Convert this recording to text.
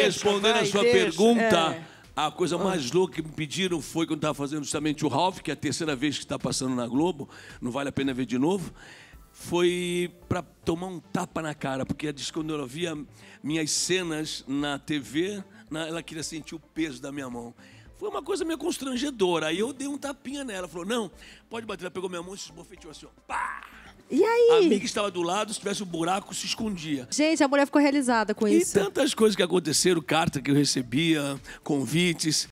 É, Respondendo a sua pergunta, é. a coisa ah. mais louca que me pediram foi quando estava fazendo justamente o Ralph, que é a terceira vez que está passando na Globo, não vale a pena ver de novo. Foi para tomar um tapa na cara, porque disse quando ela via minhas cenas na TV, ela queria sentir o peso da minha mão. Foi uma coisa meio constrangedora. Aí eu dei um tapinha nela. falou: Não, pode bater. Ela pegou minha mão e se esbofeteou assim: ó, pá! E aí? A amiga estava do lado, se tivesse um buraco, se escondia. Gente, a mulher ficou realizada com e isso. E tantas coisas que aconteceram, carta que eu recebia, convites.